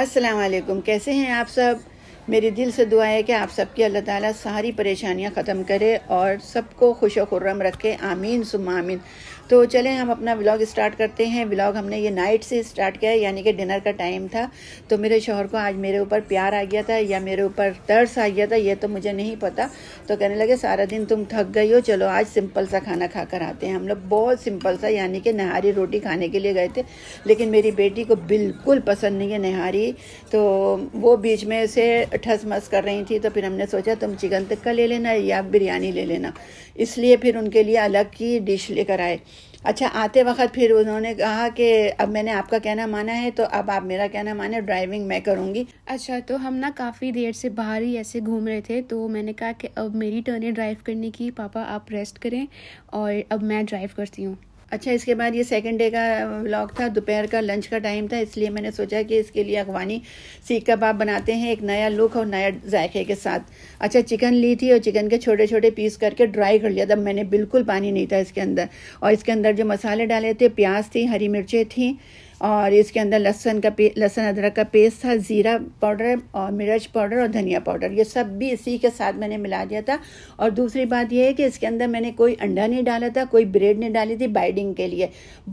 अस्सलाम वालेकुम कैसे हैं आप सब मेरी दिल से दुआ है कि आप सबकी अल्लाह ताला सारी परेशानियां ख़त्म करे और सबको खुश खुर्रम रखे आमीन सुम आमीन तो चलें हम अपना व्लॉग स्टार्ट करते हैं व्लॉग हमने ये नाइट से स्टार्ट किया यानी कि डिनर का टाइम था तो मेरे शोहर को आज मेरे ऊपर प्यार आ गया था या मेरे ऊपर तर्स आ गया था ये तो मुझे नहीं पता तो कहने लगे सारा दिन तुम थक गई हो चलो आज सिंपल सा खाना खा कर आते हैं हम लोग बहुत सिंपल सा यानी कि नहारी रोटी खाने के लिए गए थे लेकिन मेरी बेटी को बिल्कुल पसंद नहीं है नहारी तो वो बीच में से ठस मस कर रही थी तो फिर हमने सोचा तुम चिकन तिक्का ले लेना या बिरयानी ले लेना इसलिए फिर उनके लिए अलग की डिश लेकर आए अच्छा आते वक्त फिर उन्होंने कहा कि अब मैंने आपका कहना माना है तो अब आप मेरा कहना माने ड्राइविंग मैं करूँगी अच्छा तो हम ना काफ़ी देर से बाहर ही ऐसे घूम रहे थे तो मैंने कहा कि अब मेरी टर्न है ड्राइव करने की पापा आप रेस्ट करें और अब मैं ड्राइव करती हूँ अच्छा इसके बाद ये सेकेंड डे का व्लॉग था दोपहर का लंच का टाइम था इसलिए मैंने सोचा कि इसके लिए अगवानी सीख कबाब बनाते हैं एक नया लुक और नया जायके के साथ अच्छा चिकन ली थी और चिकन के छोटे छोटे पीस करके ड्राई कर लिया था मैंने बिल्कुल पानी नहीं था इसके अंदर और इसके अंदर जो मसाले डाले थे प्याज थी हरी मिर्चें थी और इसके अंदर लहसन का पे लहसन अदरक का पेस्ट था ज़ीरा पाउडर और मिर्च पाउडर और धनिया पाउडर ये सब भी इसी के साथ मैंने मिला दिया था और दूसरी बात यह है कि इसके अंदर मैंने कोई अंडा नहीं डाला था कोई ब्रेड नहीं डाली थी बाइडिंग के लिए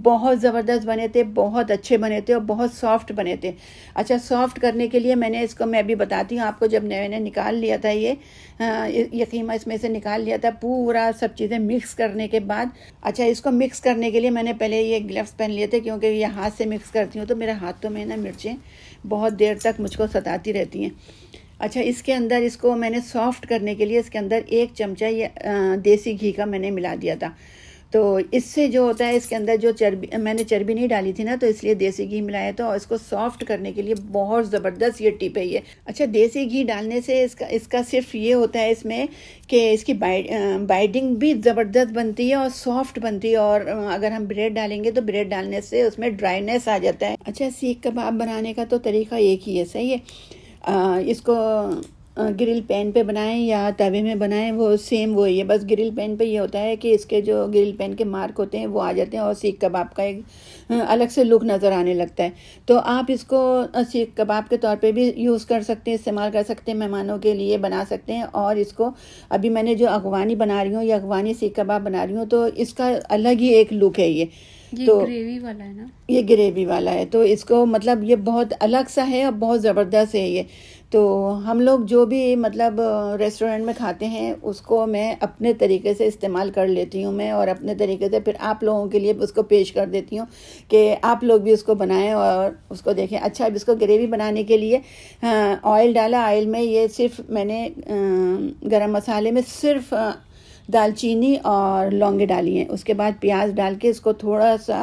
बहुत ज़बरदस्त बने थे बहुत अच्छे बने थे और बहुत सॉफ्ट बने थे अच्छा सॉफ्ट करने के लिए मैंने इसको मैं अभी बताती हूँ आपको जब मैंने निकाल लिया था ये ये कीमा इसमें से निकाल लिया था पूरा सब चीज़ें मिक्स करने के बाद अच्छा इसको मिक्स करने के लिए मैंने पहले ये ग्लव्स पहन लिए थे क्योंकि ये हाथ से मिक्स मिक्स करती हूँ तो मेरे हाथों में ना मिर्चें बहुत देर तक मुझको सताती रहती हैं अच्छा इसके अंदर इसको मैंने सॉफ्ट करने के लिए इसके अंदर एक चमचा ये देसी घी का मैंने मिला दिया था तो इससे जो होता है इसके अंदर जो चर्बी मैंने चर्बी नहीं डाली थी ना तो इसलिए देसी घी मिलाया था और तो इसको सॉफ्ट करने के लिए बहुत ज़बरदस्त ये टिप है ये अच्छा देसी घी डालने से इसका इसका सिर्फ ये होता है इसमें कि इसकी बाइड बाइडिंग भी ज़बरदस्त बनती है और सॉफ्ट बनती है और अगर हम ब्रेड डालेंगे तो ब्रेड डालने से उसमें ड्राइनेस आ जाता है अच्छा सीख कबाब बनाने का तो तरीका एक ही है सही है आ, इसको ग्रिल पेन पे बनाएं या तवे में बनाएं वो सेम वही है बस ग्रिल पेन पे ये होता है कि इसके जो ग्रिल पेन के मार्क होते हैं वो आ जाते हैं और सीख कबाब का एक अलग से लुक नज़र आने लगता है तो आप इसको सीख कबाब के तौर पे भी यूज़ कर सकते हैं इस्तेमाल कर सकते हैं मेहमानों के लिए बना सकते हैं और इसको अभी मैंने जो अगवानी बना रही हूँ या अगवानी सीख कबाब बना रही हूँ तो इसका अलग ही एक लुक है ये ये तो ग्रेवी वाला है ना ये ग्रेवी वाला है तो इसको मतलब ये बहुत अलग सा है और बहुत ज़बरदस्त है ये तो हम लोग जो भी मतलब रेस्टोरेंट में खाते हैं उसको मैं अपने तरीके से इस्तेमाल कर लेती हूँ मैं और अपने तरीके से फिर आप लोगों के लिए उसको पेश कर देती हूँ कि आप लोग भी उसको बनाएं और उसको देखें अच्छा अब इसको ग्रेवी बनाने के लिए ऑयल डाला ऑयल में ये सिर्फ मैंने गरम मसाले में सिर्फ दालचीनी और लौंगे डाली हैं उसके बाद प्याज डाल के इसको थोड़ा सा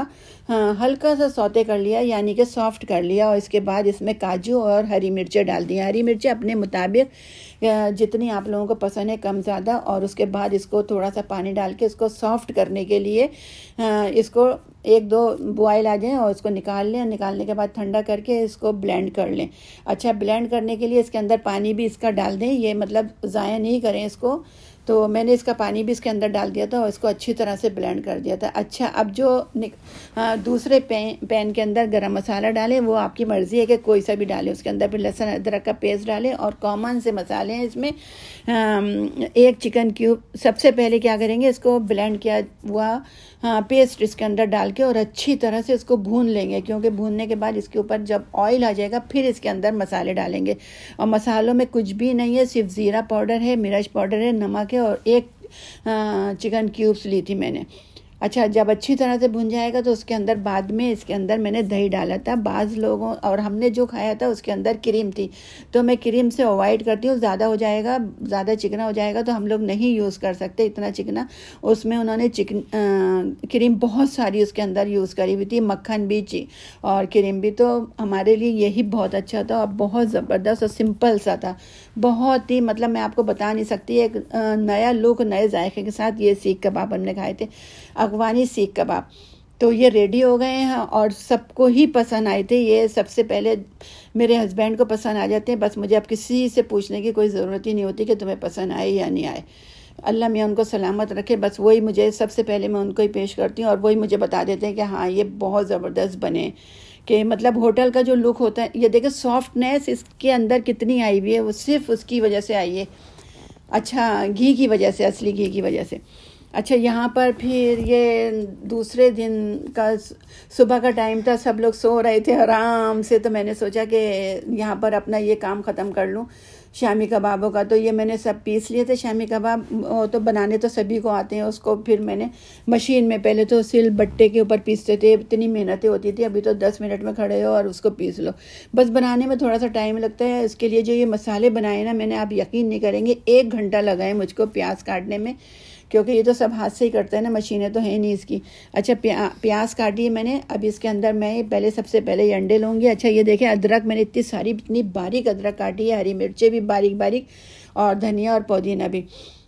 हाँ, हल्का सा सौते कर लिया यानी कि सॉफ्ट कर लिया और इसके बाद इसमें काजू और हरी मिर्चें डाल दी हरी मिर्चें अपने मुताबिक जितनी आप लोगों को पसंद है कम ज़्यादा और उसके बाद इसको थोड़ा सा पानी डाल के इसको सॉफ्ट करने के लिए इसको एक दो बॉयल आ जाए और इसको निकाल लें निकालने के बाद ठंडा करके इसको ब्लेंड कर लें अच्छा ब्लेंड करने के लिए इसके अंदर पानी भी इसका डाल दें ये मतलब ज़ाया नहीं करें इसको तो मैंने इसका पानी भी इसके अंदर डाल दिया था और इसको अच्छी तरह से ब्लेंड कर दिया था अच्छा अब जो आ, दूसरे पैन पैन के अंदर गरम मसाला डालें वो आपकी मर्ज़ी है कि कोई सा भी डालें उसके अंदर फिर लहसुन अदरक का पेस्ट डालें और कॉमन से मसाले हैं इसमें आ, एक चिकन क्यूब सबसे पहले क्या करेंगे इसको ब्लेंड किया हुआ पेस्ट हाँ, इसके अंदर डाल के और अच्छी तरह से इसको भून लेंगे क्योंकि भूनने के बाद इसके ऊपर जब ऑयल आ जाएगा फिर इसके अंदर मसाले डालेंगे और मसालों में कुछ भी नहीं है सिर्फ ज़ीरा पाउडर है मिर्च पाउडर है नमक है और एक चिकन क्यूब्स ली थी मैंने अच्छा जब अच्छी तरह से भुन जाएगा तो उसके अंदर बाद में इसके अंदर मैंने दही डाला था बाज़ लोगों और हमने जो खाया था उसके अंदर क्रीम थी तो मैं क्रीम से अवॉइड करती हूँ ज़्यादा हो जाएगा ज़्यादा चिकना हो जाएगा तो हम लोग नहीं यूज़ कर सकते इतना चिकना उसमें उन्होंने चिकन क्रीम बहुत सारी उसके अंदर यूज़ करी हुई थी मक्खन भी ची और क्रीम भी तो हमारे लिए यही बहुत अच्छा था और बहुत ज़बरदस्त और सिंपल सा था बहुत ही मतलब मैं आपको बता नहीं सकती एक नया लुक नए जायके के साथ ये सीख कबाब हमने खाए थे अगवानी सीख कबाब तो ये रेडी हो गए हैं और सबको ही पसंद आए थे ये सबसे पहले मेरे हस्बैंड को पसंद आ जाते हैं बस मुझे अब किसी से पूछने की कोई ज़रूरत ही नहीं होती कि तुम्हें पसंद आए या नहीं आए अल्लाह मियाँ उनको सलामत रखे बस वही मुझे सबसे पहले मैं उनको ही पेश करती हूँ और वही मुझे बता देते हैं कि हाँ ये बहुत ज़बरदस्त बने कि मतलब होटल का जो लुक होता है ये देखें सॉफ्टनेस इसके अंदर कितनी आई हुई है वो सिर्फ उसकी वजह से आई है अच्छा घी की वजह से असली घी की वजह से अच्छा यहाँ पर फिर ये दूसरे दिन का सुबह का टाइम था सब लोग सो रहे थे आराम से तो मैंने सोचा कि यहाँ पर अपना ये काम ख़त्म कर लूँ शामी कबाबों का तो ये मैंने सब पीस लिए थे शामी कबाब तो बनाने तो सभी को आते हैं उसको फिर मैंने मशीन में पहले तो सिल बट्टे के ऊपर पीसते थे इतनी मेहनतें होती थी अभी तो दस मिनट में खड़े हो और उसको पीस लो बस बनाने में थोड़ा सा टाइम लगता है इसके लिए जो ये मसाले बनाए ना मैंने आप यकीन नहीं करेंगे एक घंटा लगाए मुझको प्याज काटने में क्योंकि ये तो सब हाथ से ही करते हैं ना मशीनें तो हैं नहीं इसकी अच्छा प्या, प्याज काटी है मैंने अब इसके अंदर मैं पहले सबसे पहले ये अंडे लूँगी अच्छा ये देखें अदरक मैंने इतनी सारी इतनी बारीक अदरक काटी है हरी मिर्चें भी बारीक बारीक और धनिया और पुदीना भी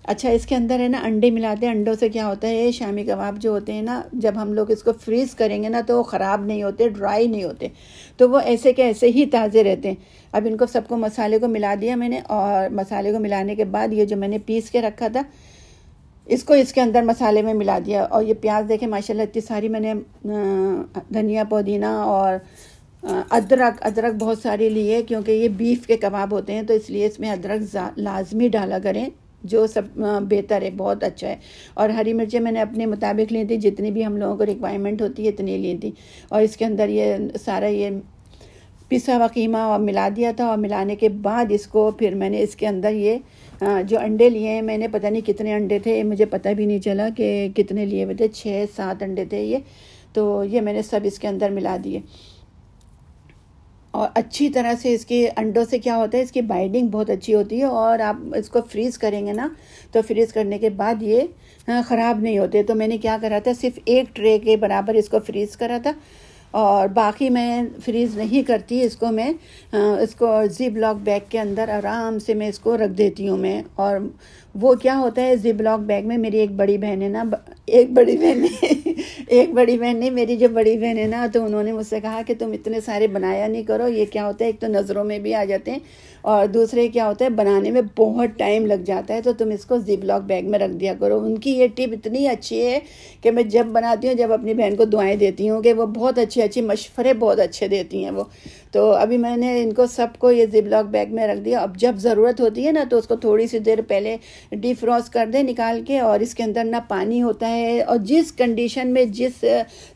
अच्छा इसके अंदर है ना अंडे मिलाते हैं अंडों से क्या होता है शामी कबाब जो होते हैं ना जब हम लोग इसको फ्रीज़ करेंगे ना तो वो ख़राब नहीं होते ड्राई नहीं होते तो वो ऐसे के ऐसे ही ताज़े रहते हैं अब इनको सबको मसाले को मिला दिया मैंने और मसाले को मिलाने के बाद ये जो मैंने पीस के रखा था इसको इसके अंदर मसाले में मिला दिया और ये प्याज देखें माशाल्लाह इतनी सारी मैंने धनिया पुदीना और अदरक अदरक बहुत सारी ली है क्योंकि ये बीफ के कबाब होते हैं तो इसलिए इसमें अदरक लाजमी डाला करें जो सब बेहतर है बहुत अच्छा है और हरी मिर्चें मैंने अपने मुताबिक ली थी जितनी भी हम लोगों को रिक्वायरमेंट होती है इतनी ली थी और इसके अंदर ये सारा ये पिसा वकीमा और मिला दिया था और मिलाने के बाद इसको फिर मैंने इसके अंदर ये हाँ, जो अंडे लिए हैं मैंने पता नहीं कितने अंडे थे मुझे पता भी नहीं चला कि कितने लिए हुए थे छः सात अंडे थे ये तो ये मैंने सब इसके अंदर मिला दिए और अच्छी तरह से इसके अंडों से क्या होता है इसकी बाइंडिंग बहुत अच्छी होती है और आप इसको फ्रीज़ करेंगे ना तो फ्रीज़ करने के बाद ये हाँ, ख़राब नहीं होते तो मैंने क्या करा था सिर्फ एक ट्रे के बराबर इसको फ्रीज़ करा था और बाकी मैं फ्रीज़ नहीं करती इसको मैं इसको जी ब्लॉक बैग के अंदर आराम से मैं इसको रख देती हूँ मैं और वो क्या होता है जी ब्लॉक बैग में मेरी एक बड़ी बहन है ना एक बड़ी बहन है एक बड़ी बहन नहीं मेरी जो बड़ी बहन है ना तो उन्होंने मुझसे कहा कि तुम इतने सारे बनाया नहीं करो ये क्या होता है एक तो नज़रों में भी आ जाते हैं और दूसरे क्या होता है बनाने में बहुत टाइम लग जाता है तो तुम इसको जी ब्लॉक बैग में रख दिया करो उनकी ये टिप इतनी अच्छी है कि मैं जब बनाती हूँ जब अपनी बहन को दुआएँ देती हूँ कि वो बहुत अच्छी अच्छी मशवरे बहुत अच्छे देती हैं वो तो अभी मैंने इनको सबको ये जी ब्लॉक बैग में रख दिया अब जब ज़रूरत होती है ना तो उसको थोड़ी सी देर पहले डिफ्रॉस कर दें निकाल के और इसके अंदर ना पानी होता है और जिस कंडीशन में जिस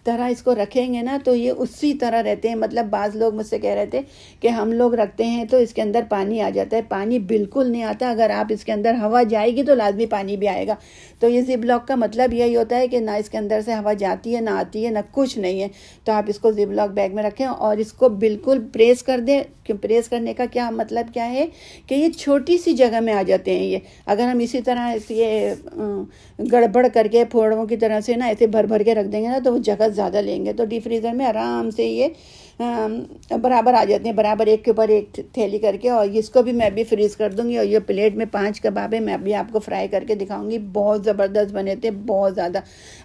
तरह इसको रखेंगे ना तो ये उसी तरह रहते हैं मतलब बाज़ लोग मुझसे कह रहे थे कि हम लोग रखते हैं तो इसके अंदर पानी आ जाता है पानी बिल्कुल नहीं आता अगर आप इसके अंदर हवा जाएगी तो लाजमी पानी भी आएगा तो ये जिप लॉक का मतलब यही होता है कि ना इसके अंदर से हवा जाती है ना आती है ना कुछ नहीं है तो आप इसको जिप लॉक बैग में रखें और इसको बिल्कुल प्रेस कर दें कि प्रेस करने का क्या मतलब क्या है कि ये छोटी सी जगह में आ जाते हैं ये अगर हम इसी तरह ये गड़बड़ करके फोड़ों की तरह से ना ऐसे भर भर के रख देंगे ना तो वो जगह ज़्यादा लेंगे तो डीप फ्रीज़र में आराम से ये बराबर आ जाते हैं बराबर एक के ऊपर एक थैली करके और इसको भी मैं भी फ्रीज़ कर दूंगी और ये प्लेट में पांच है मैं अभी आपको फ्राई करके दिखाऊंगी बहुत ज़बरदस्त बने थे बहुत ज़्यादा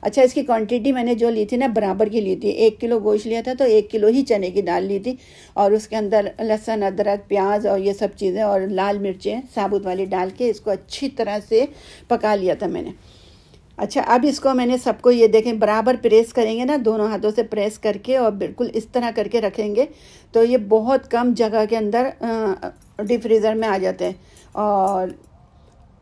अच्छा इसकी क्वांटिटी मैंने जो ली थी ना बराबर की ली थी एक किलो गोश्त लिया था तो एक किलो ही चने की दाल ली थी और उसके अंदर लहसन अदरक प्याज और ये सब चीज़ें और लाल मिर्चें साबुत वाली डाल के इसको अच्छी तरह से पका लिया था मैंने अच्छा अब इसको मैंने सबको ये देखें बराबर प्रेस करेंगे ना दोनों हाथों से प्रेस करके और बिल्कुल इस तरह करके रखेंगे तो ये बहुत कम जगह के अंदर डीप फ्रीज़र में आ जाते हैं और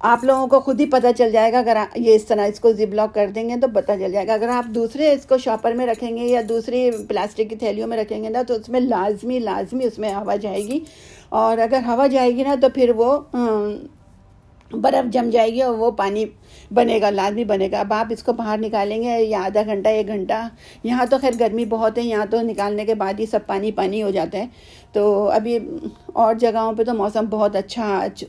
आप लोगों को खुद ही पता चल जाएगा अगर ये इस तरह इसको जिप लॉक कर देंगे तो पता चल जाएगा अगर आप दूसरे इसको शॉपर में रखेंगे या दूसरी प्लास्टिक की थैलियों में रखेंगे ना तो उसमें लाजमी लाजमी उसमें हवा जाएगी और अगर हवा जाएगी ना तो फिर वो बर्फ़ जम जाएगी और वो पानी बनेगा लाजमी बनेगा अब आप इसको बाहर निकालेंगे या आधा घंटा एक घंटा यहाँ तो खैर गर्मी बहुत है यहाँ तो निकालने के बाद ही सब पानी पानी हो जाता है तो अभी और जगहों पे तो मौसम बहुत अच्छा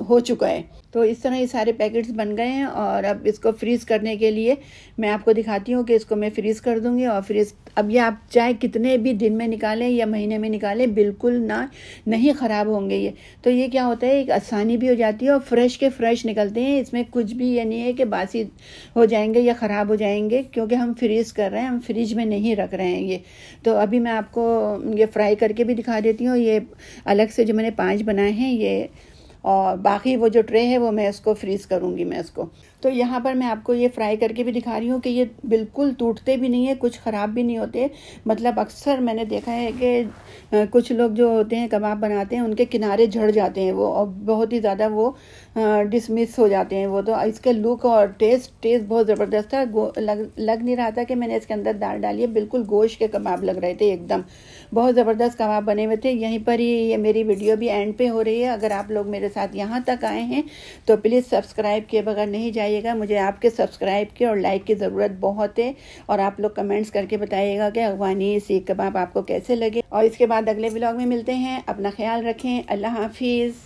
हो चुका है तो इस तरह ये सारे पैकेट्स बन गए हैं और अब इसको फ्रीज़ करने के लिए मैं आपको दिखाती हूँ कि इसको मैं फ्रीज़ कर दूँगी और फ्रीज़ अब ये आप चाहे कितने भी दिन में निकालें या महीने में निकालें बिल्कुल ना नहीं ख़राब होंगे ये तो ये क्या होता है एक आसानी भी हो जाती है और फ्रेश के फ्रेश निकलते हैं इसमें कुछ भी ये नहीं है कि बासी हो जाएंगे या ख़राब हो जाएंगे क्योंकि हम फ्रीज़ कर रहे हैं हम फ्रिज में नहीं रख रहे हैं ये तो अभी मैं आपको ये फ्राई करके भी दिखा देती हूँ ये अलग से जो मैंने पाँच बनाए हैं ये और बाकी वो जो ट्रे है वो मैं इसको फ्रीज़ करूँगी मैं इसको तो यहाँ पर मैं आपको ये फ्राई करके भी दिखा रही हूँ कि ये बिल्कुल टूटते भी नहीं है कुछ ख़राब भी नहीं होते मतलब अक्सर मैंने देखा है कि कुछ लोग जो होते हैं कबाब बनाते हैं उनके किनारे झड़ जाते हैं वो और बहुत ही ज़्यादा वो डिसमिस हो जाते हैं वो तो इसके लुक और टेस्ट टेस्ट बहुत ज़बरदस्त था लग लग नहीं रहा था कि मैंने इसके अंदर दाल डाली है बिल्कुल गोश्त के कबाब लग रहे थे एकदम बहुत ज़बरदस्त कबाब बने हुए थे यहीं पर ही ये मेरी वीडियो भी एंड पे हो रही है अगर आप लोग मेरे साथ यहाँ तक आए हैं तो प्लीज़ सब्सक्राइब किए बगैर नहीं जाए बताइएगा मुझे आपके सब्सक्राइब की और लाइक की ज़रूरत बहुत है और आप लोग कमेंट्स करके बताइएगा कि अफगानी सीख कबाब आपको कैसे लगे और इसके बाद अगले ब्लॉग में मिलते हैं अपना ख्याल रखें अल्लाह हाफिज़